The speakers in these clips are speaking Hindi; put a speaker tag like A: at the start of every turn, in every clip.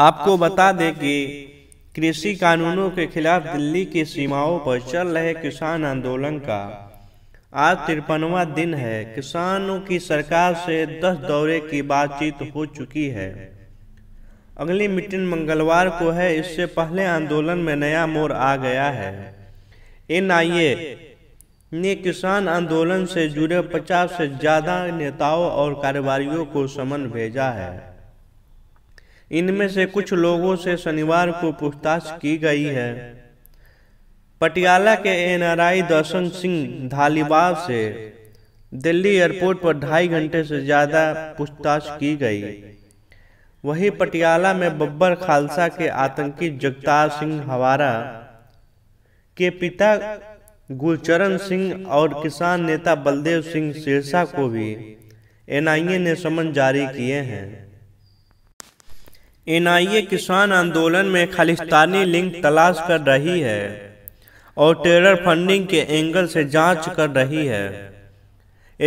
A: आपको बता दें कि कृषि कानूनों के खिलाफ दिल्ली की सीमाओं पर चल रहे किसान आंदोलन का आज तिरपनवा दिन है किसानों की सरकार से दस दौरे की बातचीत हो चुकी है अगली मीटिंग मंगलवार को है इससे पहले आंदोलन में नया मोड़ आ गया है एन ने किसान आंदोलन से जुड़े 50 से ज़्यादा नेताओं और कारोबारियों को समन भेजा है इनमें से कुछ लोगों से शनिवार को पूछताछ की गई है पटियाला के एनआरआई दर्शन सिंह धालीबाव से दिल्ली एयरपोर्ट पर ढाई घंटे से ज़्यादा पूछताछ की गई वहीं पटियाला में बब्बर खालसा के आतंकी जगतार सिंह हवारा के पिता गुलचरण सिंह और किसान नेता बलदेव सिंह सिरसा को भी एनआईए ने समन जारी किए हैं एनआईए किसान आंदोलन में खालिस्तानी लिंक तलाश कर रही है और टेरर फंडिंग के एंगल से जांच कर रही है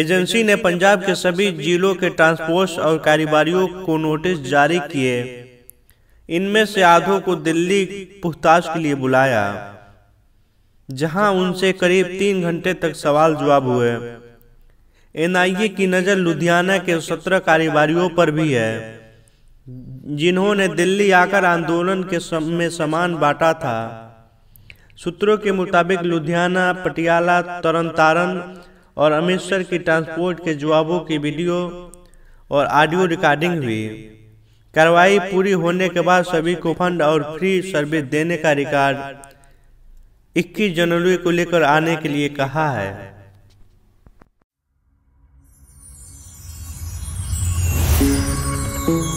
A: एजेंसी ने पंजाब के सभी जिलों के ट्रांसपोर्ट और कारोबारियों को नोटिस जारी किए इनमें से आधों को दिल्ली पूछताछ के लिए बुलाया जहां उनसे करीब तीन घंटे तक सवाल जवाब हुए एनआईए की नज़र लुधियाना के सत्रह कारोबारियों पर भी है जिन्होंने दिल्ली आकर आंदोलन के सम में समान बांटा था सूत्रों के मुताबिक लुधियाना पटियाला तरन तारण और अमृतसर की ट्रांसपोर्ट के जवाबों की वीडियो और ऑडियो रिकॉर्डिंग हुई कार्रवाई पूरी होने के बाद सभी को फंड और फ्री सर्विस देने का रिकॉर्ड 21 जनवरी को लेकर आने के लिए कहा है Thank you.